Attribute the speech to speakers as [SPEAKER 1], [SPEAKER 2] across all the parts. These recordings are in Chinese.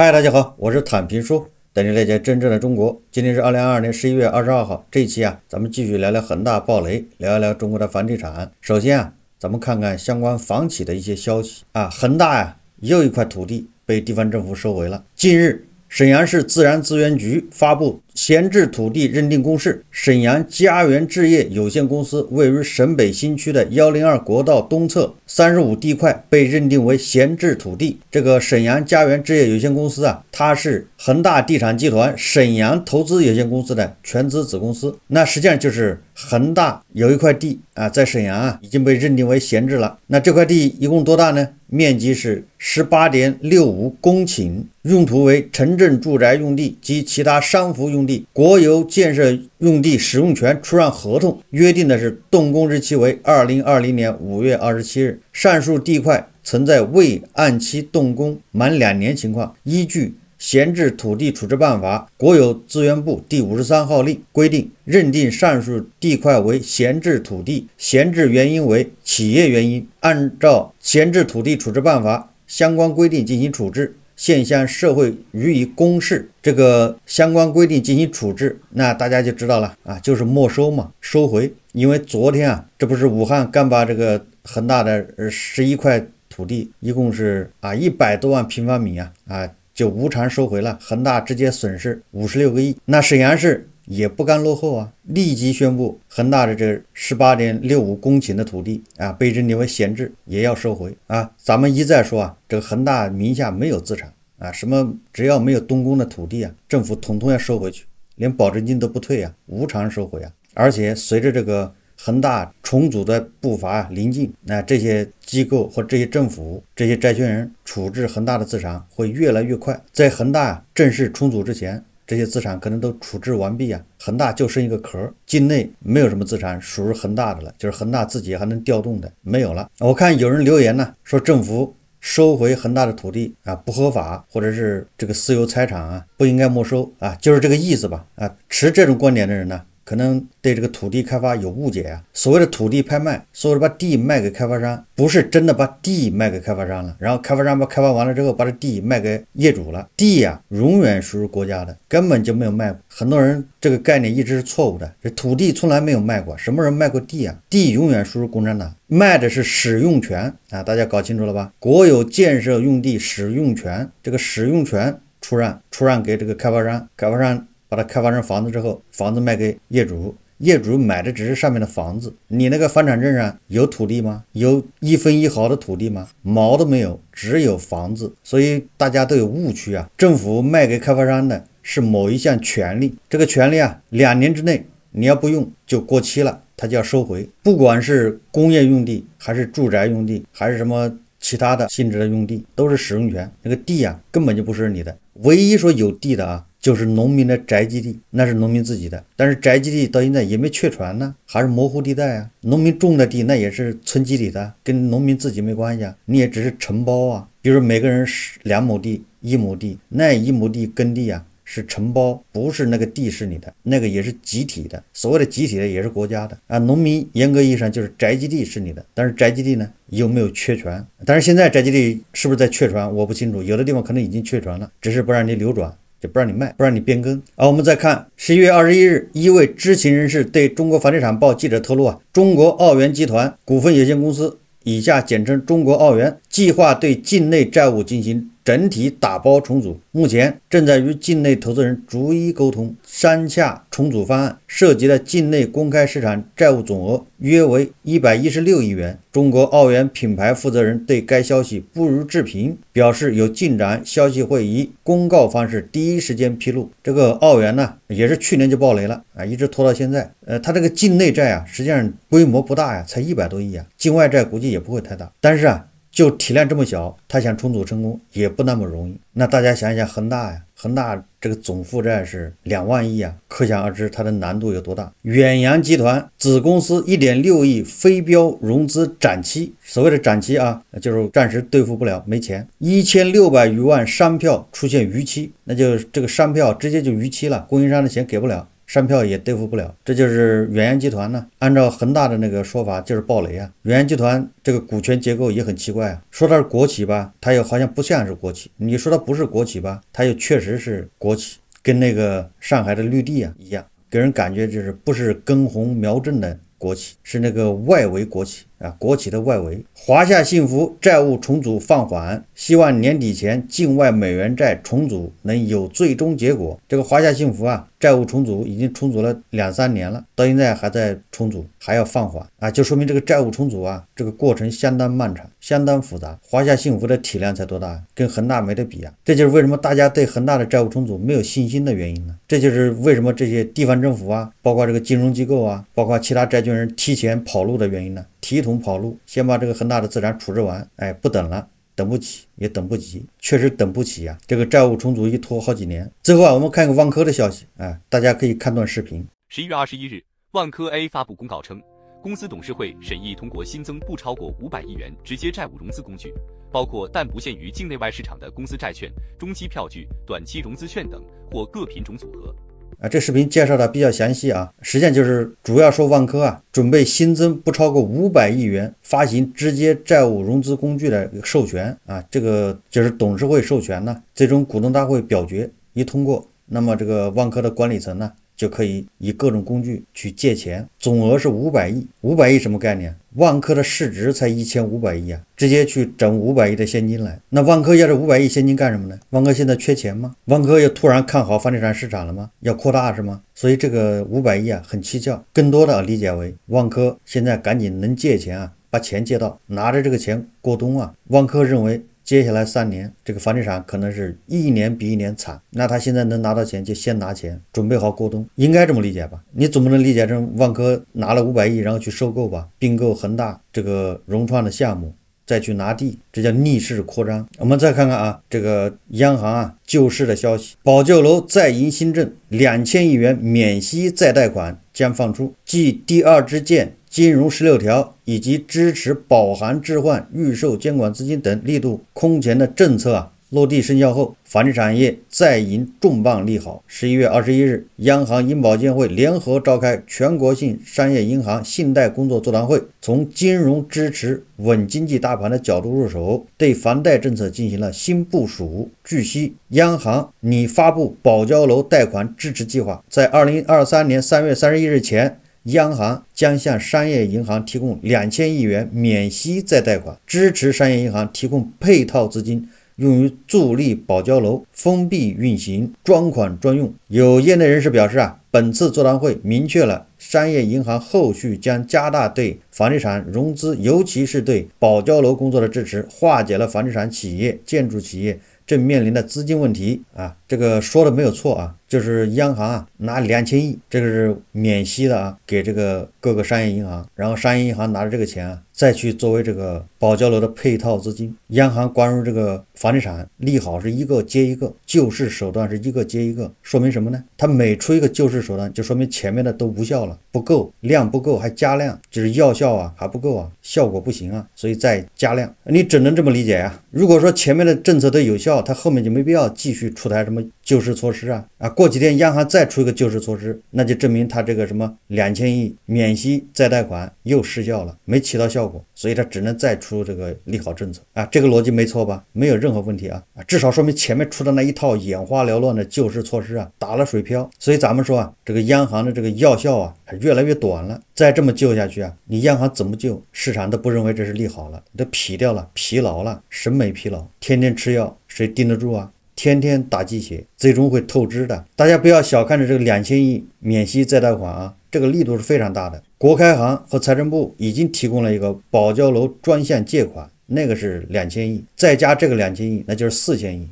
[SPEAKER 1] 嗨，大家好，我是坦平叔，带你了解真正的中国。今天是二零二二年十一月二十二号，这一期啊，咱们继续聊聊恒大暴雷，聊一聊中国的房地产。首先啊，咱们看看相关房企的一些消息啊，恒大呀，又一块土地被地方政府收回了。近日。沈阳市自然资源局发布闲置土地认定公示，沈阳家园置业有限公司位于沈北新区的幺零二国道东侧三十五地块被认定为闲置土地。这个沈阳家园置业有限公司啊，它是恒大地产集团沈阳投资有限公司的全资子公司。那实际上就是恒大有一块地啊，在沈阳啊已经被认定为闲置了。那这块地一共多大呢？面积是十八点六五公顷，用途为城镇住宅用地及其他商服用地。国有建设用地使用权出让合同约定的是动工日期为二零二零年五月二十七日。上述地块存在未按期动工满两年情况，依据。闲置土地处置办法，国有资源部第五十三号令规定，认定上述地块为闲置土地，闲置原因为企业原因，按照闲置土地处置办法相关规定进行处置，现向社会予以公示。这个相关规定进行处置，那大家就知道了啊，就是没收嘛，收回。因为昨天啊，这不是武汉刚把这个恒大的十一块土地，一共是啊一百多万平方米啊啊。就无偿收回了，恒大直接损失五十六个亿。那沈阳市也不甘落后啊，立即宣布，恒大的这十八点六五公顷的土地啊，被认定为闲置，也要收回啊。咱们一再说啊，这个恒大名下没有资产啊，什么只要没有动工的土地啊，政府统统要收回去，连保证金都不退啊，无偿收回啊。而且随着这个。恒大重组的步伐临近，那这些机构或这些政府、这些债权人处置恒大的资产会越来越快。在恒大正式重组之前，这些资产可能都处置完毕啊。恒大就剩一个壳，境内没有什么资产属于恒大的了，就是恒大自己还能调动的没有了。我看有人留言呢，说政府收回恒大的土地啊不合法，或者是这个私有财产啊不应该没收啊，就是这个意思吧？啊，持这种观点的人呢？可能对这个土地开发有误解啊！所谓的土地拍卖，所谓的把地卖给开发商，不是真的把地卖给开发商了。然后开发商把开发完了之后，把这地卖给业主了。地呀，永远属于国家的，根本就没有卖。很多人这个概念一直是错误的。这土地从来没有卖过，什么时候卖过地啊？地永远属于共产党，卖的是使用权啊！大家搞清楚了吧？国有建设用地使用权，这个使用权出让，出让给这个开发商，开发商。把它开发成房子之后，房子卖给业主，业主买的只是上面的房子。你那个房产证上有土地吗？有一分一毫的土地吗？毛都没有，只有房子。所以大家都有误区啊。政府卖给开发商的是某一项权利，这个权利啊，两年之内你要不用就过期了，它就要收回。不管是工业用地，还是住宅用地，还是什么其他的性质的用地，都是使用权。那个地啊，根本就不是你的。唯一说有地的啊。就是农民的宅基地，那是农民自己的。但是宅基地到现在也没确权呢，还是模糊地带啊。农民种的地那也是村集体的，跟农民自己没关系啊。你也只是承包啊。比如每个人是两亩地，一亩地那一亩地耕地啊是承包，不是那个地是你的，那个也是集体的。所谓的集体的也是国家的啊。农民严格意义上就是宅基地是你的，但是宅基地呢有没有确权？但是现在宅基地是不是在确权？我不清楚，有的地方可能已经确权了，只是不让你流转。就不让你卖，不让你变更。好，我们再看十一月二十一日，一位知情人士对中国房地产报记者透露啊，中国奥园集团股份有限公司（以下简称中国奥园）计划对境内债务进行。整体打包重组，目前正在与境内投资人逐一沟通。山下重组方案涉及的境内公开市场债务总额约为一百一十六亿元。中国澳元品牌负责人对该消息不予置评，表示有进展消息会以公告方式第一时间披露。这个澳元呢，也是去年就爆雷了啊，一直拖到现在。呃，它这个境内债啊，实际上规模不大呀，才一百多亿啊，境外债估计也不会太大。但是啊。就体量这么小，他想重组成功也不那么容易。那大家想一想，恒大呀，恒大这个总负债是两万亿啊，可想而知它的难度有多大。远洋集团子公司一点六亿非标融资展期，所谓的展期啊，就是暂时兑付不了，没钱。一千六百余万商票出现逾期，那就这个商票直接就逾期了，供应商的钱给不了。山票也对付不了，这就是远洋集团呢。按照恒大的那个说法，就是暴雷啊。远洋集团这个股权结构也很奇怪啊。说它是国企吧，它又好像不像是国企；你说它不是国企吧，它又确实是国企，跟那个上海的绿地啊一样，给人感觉就是不是根红苗正的国企，是那个外围国企。啊，国企的外围，华夏幸福债务重组放缓，希望年底前境外美元债重组能有最终结果。这个华夏幸福啊，债务重组已经重组了两三年了，到现在还在重组，还要放缓啊，就说明这个债务重组啊，这个过程相当漫长，相当复杂。华夏幸福的体量才多大跟恒大没得比啊，这就是为什么大家对恒大的债务重组没有信心的原因呢？这就是为什么这些地方政府啊，包括这个金融机构啊，包括其他债权人提前跑路的原因呢？提桶跑路，先把这个恒大的资产处置完。哎，不等了，等不起，也等不及，确实等不起呀。这个债务重组一拖好几年。最后啊，我们看一个万科的消息，哎，大家可以看段视频。十一月二十一日，万科 A 发布公告称，公司董事会审议通过新增不超过五百亿元直接债务融资工具，包括但不限于境内外市场的公司债券、中期票据、短期融资券等或各品种组合。啊，这视频介绍的比较详细啊，实际上就是主要说万科啊，准备新增不超过五百亿元发行直接债务融资工具的授权啊，这个就是董事会授权呢，最终股东大会表决一通过，那么这个万科的管理层呢？就可以以各种工具去借钱，总额是五百亿。五百亿什么概念？万科的市值才一千五百亿啊，直接去整五百亿的现金来。那万科要这五百亿现金干什么呢？万科现在缺钱吗？万科又突然看好房地产市场了吗？要扩大是吗？所以这个五百亿啊很蹊跷，更多的理解为万科现在赶紧能借钱啊，把钱借到，拿着这个钱过冬啊。万科认为。接下来三年，这个房地产可能是一年比一年惨。那他现在能拿到钱，就先拿钱，准备好过冬，应该这么理解吧？你总不能理解成万科拿了五百亿，然后去收购吧，并购恒大这个融创的项目，再去拿地，这叫逆势扩张？我们再看看啊，这个央行啊救市的消息，保旧楼再迎新政，两千亿元免息再贷款将放出，即第二支箭。金融十六条以及支持保函置换、预售监管资金等力度空前的政策啊落地生效后，房地产业再迎重磅利好。十一月二十一日，央行、银保监会联合召开全国性商业银行信贷工作座谈会，从金融支持稳经济大盘的角度入手，对房贷政策进行了新部署。据悉，央行拟发布保交楼贷款支持计划，在二零二三年三月三十一日前。央行将向商业银行提供两千亿元免息再贷款，支持商业银行提供配套资金，用于助力保交楼、封闭运行、专款专用。有业内人士表示，啊，本次座谈会明确了商业银行后续将加大对房地产融资，尤其是对保交楼工作的支持，化解了房地产企业、建筑企业正面临的资金问题啊。这个说的没有错啊，就是央行啊拿两千亿，这个是免息的啊，给这个各个商业银行，然后商业银行拿着这个钱啊，再去作为这个保交楼的配套资金。央行关于这个房地产利好是一个接一个，救市手段是一个接一个，说明什么呢？它每出一个救市手段，就说明前面的都无效了，不够量不够，还加量，就是药效啊还不够啊，效果不行啊，所以再加量。你只能这么理解呀。如果说前面的政策都有效，它后面就没必要继续出台什么。救市措施啊啊！过几天央行再出一个救市措施，那就证明他这个什么两千亿免息再贷款又失效了，没起到效果，所以他只能再出这个利好政策啊！这个逻辑没错吧？没有任何问题啊！啊，至少说明前面出的那一套眼花缭乱的救市措施啊，打了水漂。所以咱们说啊，这个央行的这个药效啊，越来越短了。再这么救下去啊，你央行怎么救市场都不认为这是利好了，都疲掉了，疲劳了，审美疲劳，天天吃药，谁盯得住啊？天天打鸡血，最终会透支的。大家不要小看着这个两千亿免息再贷款啊，这个力度是非常大的。国开行和财政部已经提供了一个保交楼专项借款，那个是两千亿，再加这个两千亿，那就是四千亿。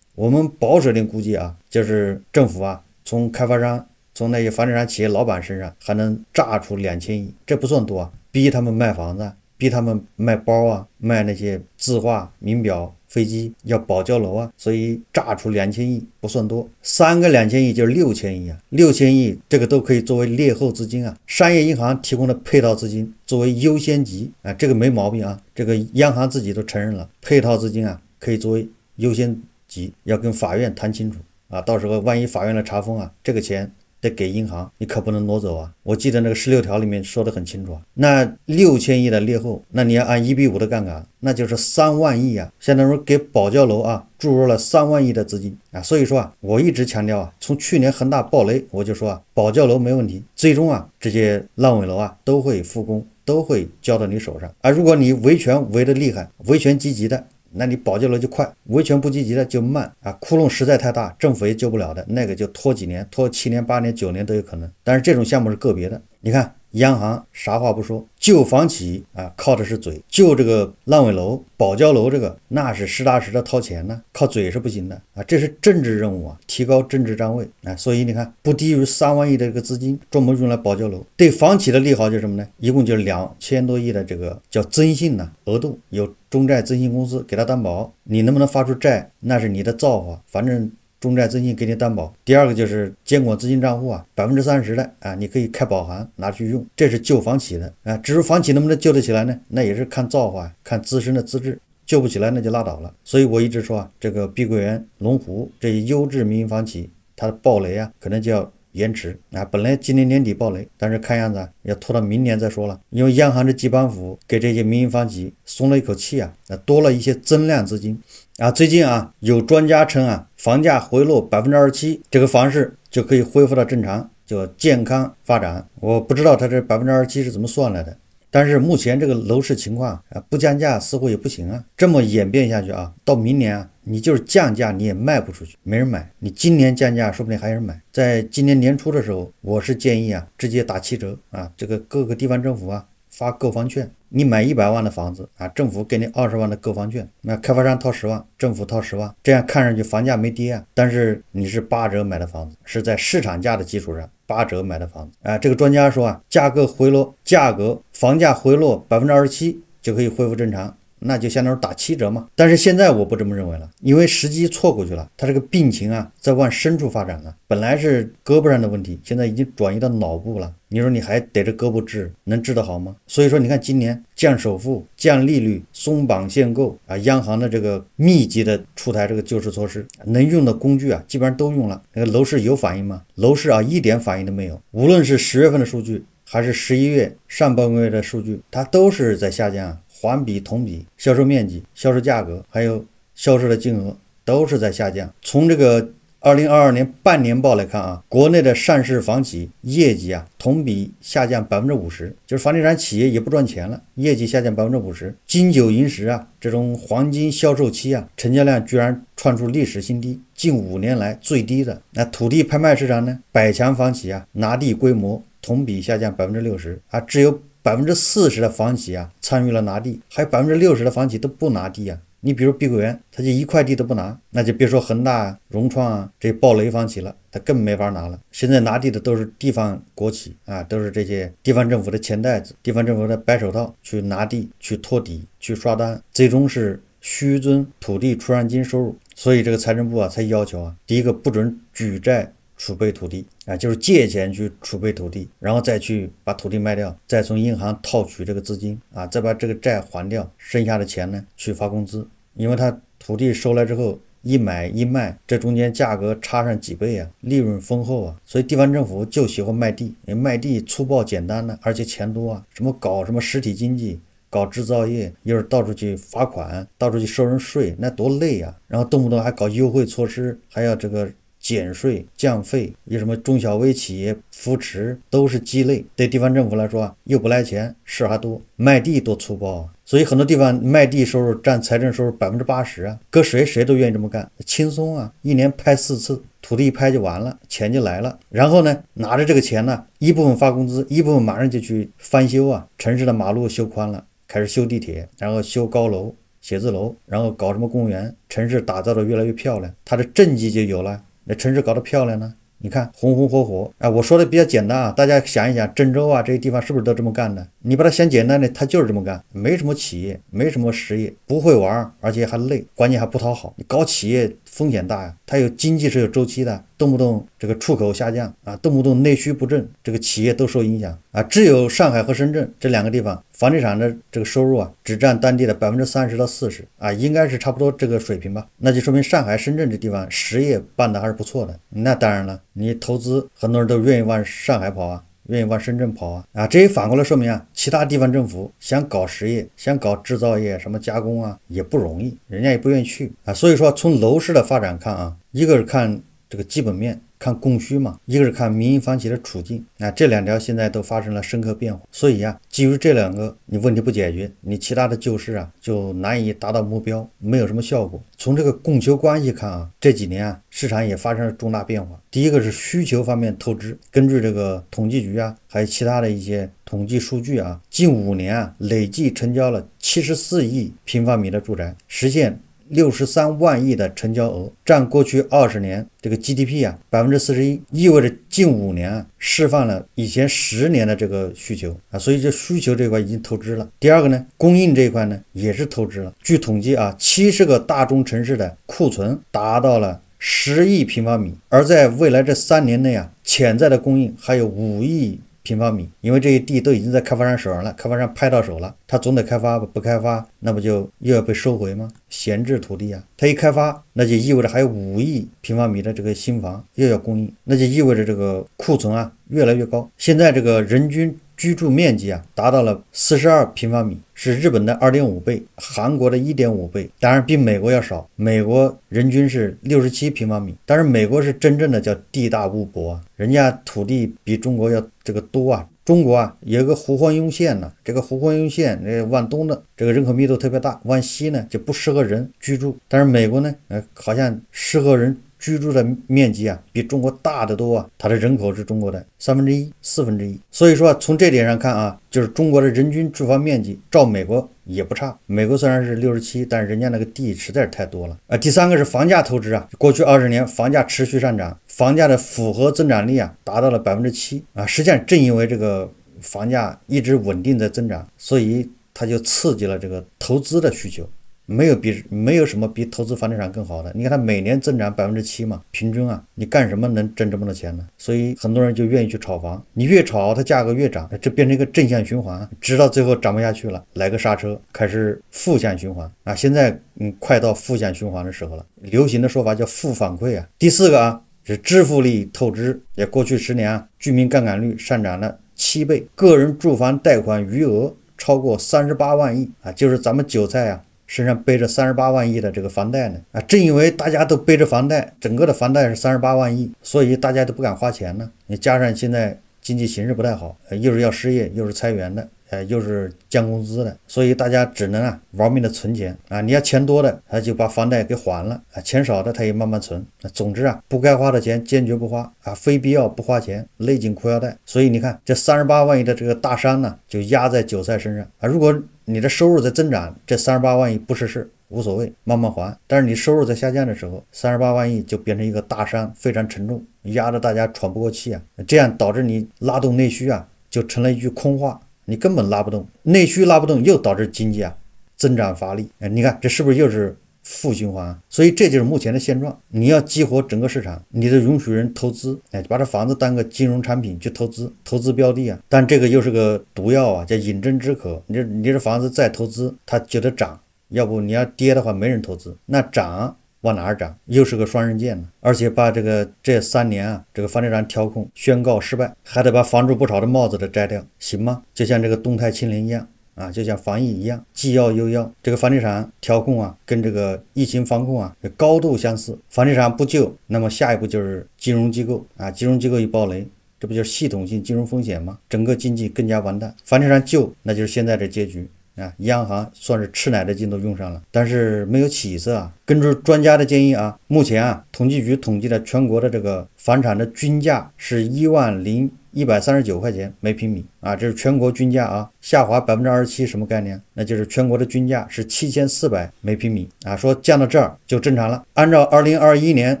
[SPEAKER 1] 我们保守点估计啊，就是政府啊，从开发商、从那些房地产企业老板身上还能榨出两千亿，这不算多啊，逼他们卖房子。逼他们卖包啊，卖那些字画、名表、飞机要保交楼啊，所以炸出两千亿不算多，三个两千亿就是六千亿啊，六千亿这个都可以作为劣后资金啊，商业银行提供的配套资金作为优先级啊，这个没毛病啊，这个央行自己都承认了，配套资金啊可以作为优先级，要跟法院谈清楚啊，到时候万一法院来查封啊，这个钱。得给银行，你可不能挪走啊！我记得那个十六条里面说的很清楚啊，那六千亿的劣后，那你要按一比五的杠杆，那就是三万亿啊，相当于给保教楼啊注入了三万亿的资金啊！所以说啊，我一直强调啊，从去年恒大暴雷，我就说啊，保教楼没问题，最终啊，这些烂尾楼啊都会复工，都会交到你手上啊！如果你维权维的厉害，维权积极的。那你保救了就快，维权不积极的就慢啊！窟窿实在太大，政府也救不了的，那个就拖几年，拖七年、八年、九年都有可能。但是这种项目是个别的，你看。央行啥话不说？救房企啊，靠的是嘴；救这个烂尾楼、保交楼这个，那是实打实的掏钱呢，靠嘴是不行的啊！这是政治任务啊，提高政治站位啊！所以你看，不低于三万亿的这个资金，专门用来保交楼，对房企的利好就是什么呢？一共就是两千多亿的这个叫增信呢，额度有中债增信公司给他担保，你能不能发出债，那是你的造化。反正。中债资信给你担保。第二个就是监管资金账户啊，百分之三十的啊，你可以开保函拿去用。这是救房企的啊。至于房企能不能救得起来呢？那也是看造化，看自身的资质。救不起来那就拉倒了。所以我一直说啊，这个碧桂园、龙湖这些优质民营房企，它的暴雷啊，可能就要延迟啊。本来今年年底暴雷，但是看样子要拖到明年再说了。因为央行这基板斧给这些民营房企松了一口气啊，那多了一些增量资金啊。最近啊，有专家称啊。房价回落百分之二十七，这个房市就可以恢复到正常，叫健康发展。我不知道它这百分之二十七是怎么算来的，但是目前这个楼市情况啊，不降价似乎也不行啊。这么演变下去啊，到明年啊，你就是降价你也卖不出去，没人买。你今年降价说不定还有人买。在今年年初的时候，我是建议啊，直接打七折啊，这个各个地方政府啊。发购房券，你买一百万的房子啊，政府给你二十万的购房券，那开发商掏十万，政府掏十万，这样看上去房价没跌啊，但是你是八折买的房子，是在市场价的基础上八折买的房子，啊。这个专家说啊，价格回落，价格房价回落百分之二十七就可以恢复正常。那就相当于打七折嘛。但是现在我不这么认为了，因为时机错过去了。他这个病情啊，在往深处发展了。本来是胳膊上的问题，现在已经转移到脑部了。你说你还逮着胳膊治，能治得好吗？所以说，你看今年降首付、降利率、松绑限购啊，央行的这个密集的出台这个救市措施，能用的工具啊，基本上都用了。那个楼市有反应吗？楼市啊，一点反应都没有。无论是十月份的数据，还是十一月上半个月的数据，它都是在下降。环比、同比，销售面积、销售价格，还有销售的金额都是在下降。从这个二零二二年半年报来看啊，国内的上市房企业绩啊同比下降百分之五十，就是房地产企业也不赚钱了，业绩下降百分之五十。金九银十啊，这种黄金销售期啊，成交量居然创出历史新低，近五年来最低的。那土地拍卖市场呢？百强房企啊拿地规模同比下降百分之六十啊，只有。百分之四十的房企啊参与了拿地，还有百分之六十的房企都不拿地啊。你比如碧桂园，他就一块地都不拿，那就别说恒大啊、融创啊这暴雷房企了，他更没法拿了。现在拿地的都是地方国企啊，都是这些地方政府的钱袋子、地方政府的白手套去拿地、去托底、去刷单，最终是虚增土地出让金收入。所以这个财政部啊才要求啊，第一个不准举债。储备土地啊，就是借钱去储备土地，然后再去把土地卖掉，再从银行套取这个资金啊，再把这个债还掉，剩下的钱呢去发工资。因为他土地收来之后一买一卖，这中间价格差上几倍啊，利润丰厚啊，所以地方政府就喜欢卖地。卖地粗暴简单呢，而且钱多啊。什么搞什么实体经济，搞制造业，又是到处去罚款，到处去收人税，那多累啊！然后动不动还搞优惠措施，还要这个。减税降费，有什么中小微企业扶持，都是鸡肋。对地方政府来说，又不来钱，事还多，卖地多粗暴啊！所以很多地方卖地收入占财政收入百分之八十啊，搁谁谁都愿意这么干，轻松啊！一年拍四次土地一拍就完了，钱就来了。然后呢，拿着这个钱呢，一部分发工资，一部分马上就去翻修啊，城市的马路修宽了，开始修地铁，然后修高楼、写字楼，然后搞什么公园，城市打造的越来越漂亮，他的政绩就有了。那城市搞得漂亮呢，你看红红火火啊！我说的比较简单啊，大家想一想，郑州啊这些地方是不是都这么干的？你把它想简单的，它就是这么干，没什么企业，没什么实业，不会玩，而且还累，关键还不讨好。你搞企业。风险大呀，它有经济是有周期的，动不动这个出口下降啊，动不动内需不振，这个企业都受影响啊。只有上海和深圳这两个地方，房地产的这个收入啊，只占当地的百分之三十到四十啊，应该是差不多这个水平吧？那就说明上海、深圳这地方实业办的还是不错的。那当然了，你投资，很多人都愿意往上海跑啊。愿意往深圳跑啊啊！这也反过来说明啊，其他地方政府想搞实业、想搞制造业、什么加工啊，也不容易，人家也不愿意去啊。所以说，从楼市的发展看啊，一个是看这个基本面。看供需嘛，一个是看民营房企的处境，那这两条现在都发生了深刻变化，所以啊，基于这两个你问题不解决，你其他的救市啊就难以达到目标，没有什么效果。从这个供求关系看啊，这几年啊市场也发生了重大变化，第一个是需求方面透支，根据这个统计局啊，还有其他的一些统计数据啊，近五年啊累计成交了七十四亿平方米的住宅，实现。六十三万亿的成交额，占过去二十年这个 GDP 啊百分之四十一，意味着近五年啊释放了以前十年的这个需求啊，所以这需求这块已经透支了。第二个呢，供应这一块呢也是透支了。据统计啊，七十个大中城市的库存达到了十亿平方米，而在未来这三年内啊，潜在的供应还有五亿。平方米，因为这些地都已经在开发商手上了，开发商拍到手了，他总得开发吧？不开发，那不就又要被收回吗？闲置土地啊，他一开发，那就意味着还有五亿平方米的这个新房又要供应，那就意味着这个库存啊越来越高。现在这个人均。居住面积啊，达到了四十二平方米，是日本的二点五倍，韩国的一点五倍。当然比美国要少，美国人均是六十七平方米。但是美国是真正的叫地大物博啊，人家土地比中国要这个多啊。中国啊，有一个胡焕庸线呢，这个胡焕庸线这往东的这个人口密度特别大，往西呢就不适合人居住。但是美国呢，呃，好像适合人。居住的面积啊，比中国大得多啊，它的人口是中国的三分之一、四分之一。所以说，从这点上看啊，就是中国的人均住房面积照美国也不差。美国虽然是六十七，但是人家那个地实在是太多了啊。第三个是房价投资啊，过去二十年房价持续上涨，房价的复合增长率啊达到了百分之七啊。实际上，正因为这个房价一直稳定在增长，所以它就刺激了这个投资的需求。没有比没有什么比投资房地产更好的。你看它每年增长百分之七嘛，平均啊，你干什么能挣这么多钱呢？所以很多人就愿意去炒房。你越炒，它价格越涨，这变成一个正向循环，直到最后涨不下去了，来个刹车，开始负向循环啊！现在嗯，快到负向循环的时候了。流行的说法叫负反馈啊。第四个啊，是支付力透支，也过去十年啊，居民杠杆率上涨了七倍，个人住房贷款余额超过三十八万亿啊，就是咱们韭菜啊。身上背着三十八万亿的这个房贷呢啊，正因为大家都背着房贷，整个的房贷是三十八万亿，所以大家都不敢花钱呢。你加上现在经济形势不太好，又是要失业，又是裁员的，哎，又是降工资的，所以大家只能啊玩命的存钱啊。你要钱多的，他就把房贷给还了啊；钱少的，他也慢慢存。总之啊，不该花的钱坚决不花啊，非必要不花钱，勒紧裤腰带。所以你看，这三十八万亿的这个大山呢，就压在韭菜身上啊。如果你的收入在增长，这三十八万亿不是事，无所谓，慢慢还。但是你收入在下降的时候，三十八万亿就变成一个大山，非常沉重，压得大家喘不过气啊。这样导致你拉动内需啊，就成了一句空话，你根本拉不动。内需拉不动，又导致经济啊增长乏力。你看这是不是又是？负循环，所以这就是目前的现状。你要激活整个市场，你得允许人投资，哎，把这房子当个金融产品去投资，投资标的啊。但这个又是个毒药啊，叫饮鸩止渴。你你这房子再投资，它就得涨，要不你要跌的话没人投资。那涨往哪儿涨？又是个双刃剑呢。而且把这个这三年啊，这个房地产调控宣告失败，还得把房住不炒的帽子都摘掉，行吗？就像这个动态清零一样。啊，就像防疫一样，既要又要。这个房地产调控啊，跟这个疫情防控啊高度相似。房地产不救，那么下一步就是金融机构啊，金融机构一暴雷，这不就是系统性金融风险吗？整个经济更加完蛋。房地产救，那就是现在的结局啊。央行算是吃奶的劲都用上了，但是没有起色啊。根据专家的建议啊，目前啊，统计局统计的全国的这个房产的均价是一万零。一百三十九块钱每平米啊，这是全国均价啊，下滑百分之二十七，什么概念？那就是全国的均价是七千四百每平米啊，说降到这儿就正常了。按照二零二一年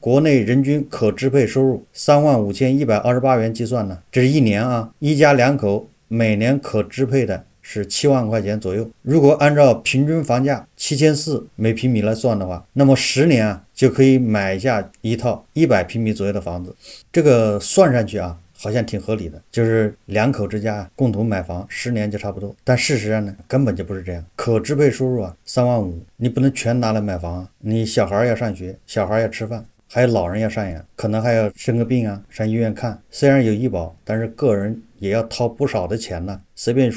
[SPEAKER 1] 国内人均可支配收入三万五千一百二十八元计算呢，这是一年啊，一家两口每年可支配的是七万块钱左右。如果按照平均房价七千四每平米来算的话，那么十年啊就可以买下一套一百平米左右的房子。这个算上去啊。好像挺合理的，就是两口之家共同买房，十年就差不多。但事实上呢，根本就不是这样。可支配收入啊，三万五，你不能全拿来买房啊。你小孩要上学，小孩要吃饭，还有老人要赡养，可能还要生个病啊，上医院看。虽然有医保，但是个人也要掏不少的钱呢。随便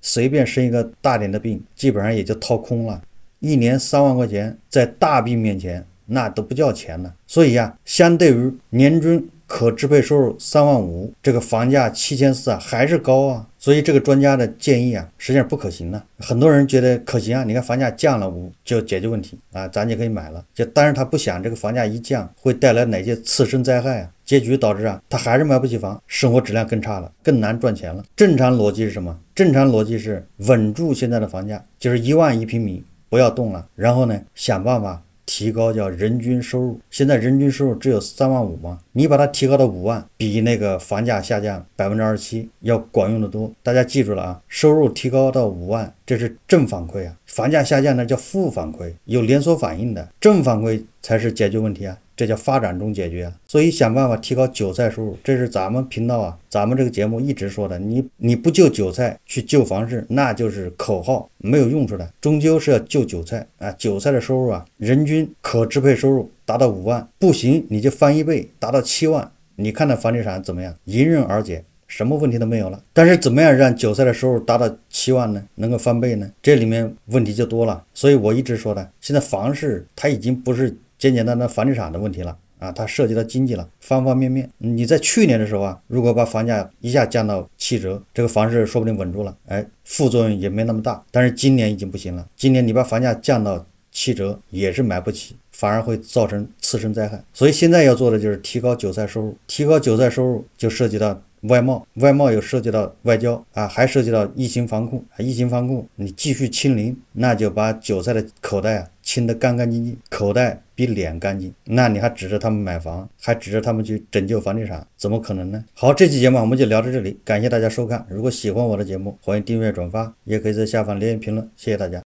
[SPEAKER 1] 随便生一个大点的病，基本上也就掏空了。一年三万块钱，在大病面前，那都不叫钱了。所以啊，相对于年均。可支配收入三万五，这个房价七千四啊，还是高啊，所以这个专家的建议啊，实际上不可行的。很多人觉得可行啊，你看房价降了五就解决问题啊，咱就可以买了。就但是他不想这个房价一降会带来哪些次生灾害啊？结局导致啊，他还是买不起房，生活质量更差了，更难赚钱了。正常逻辑是什么？正常逻辑是稳住现在的房价，就是一万一平米不要动了，然后呢，想办法。提高叫人均收入，现在人均收入只有三万五吗？你把它提高到五万，比那个房价下降百分之二十七要管用得多。大家记住了啊，收入提高到五万，这是正反馈啊，房价下降那叫负反馈，有连锁反应的，正反馈才是解决问题啊。这叫发展中解决，所以想办法提高韭菜收入，这是咱们频道啊，咱们这个节目一直说的。你你不救韭菜去救房市，那就是口号没有用处的。终究是要救韭菜啊。韭菜的收入啊，人均可支配收入达到五万不行，你就翻一倍，达到七万，你看那房地产怎么样，迎刃而解，什么问题都没有了。但是怎么样让韭菜的收入达到七万呢？能够翻倍呢？这里面问题就多了。所以我一直说的，现在房市它已经不是。简简单单房地产的问题了啊，它涉及到经济了，方方面面。你在去年的时候啊，如果把房价一下降到七折，这个房市说不定稳住了，哎，副作用也没那么大。但是今年已经不行了，今年你把房价降到七折也是买不起，反而会造成次生灾害。所以现在要做的就是提高韭菜收入，提高韭菜收入就涉及到外贸，外贸又涉及到外交啊，还涉及到疫情防控。疫情防控你继续清零，那就把韭菜的口袋啊清得干干净净，口袋。比脸干净，那你还指着他们买房，还指着他们去拯救房地产，怎么可能呢？好，这期节目我们就聊到这里，感谢大家收看。如果喜欢我的节目，欢迎订阅、转发，也可以在下方留言评论。谢谢大家。